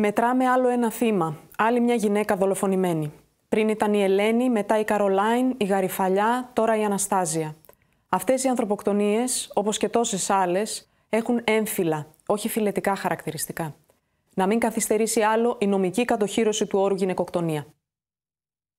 Μετράμε άλλο ένα θύμα, άλλη μια γυναίκα δολοφονημένη. Πριν ήταν η Ελένη, μετά η Καρολάιν, η Γαριφαλιά, τώρα η Αναστάζια. Αυτές οι ανθρωποκτονίες, όπως και τόσες άλλες, έχουν έμφυλα, όχι φιλετικά χαρακτηριστικά. Να μην καθυστερήσει άλλο η νομική κατοχήρωση του όρου γυναικοκτονία.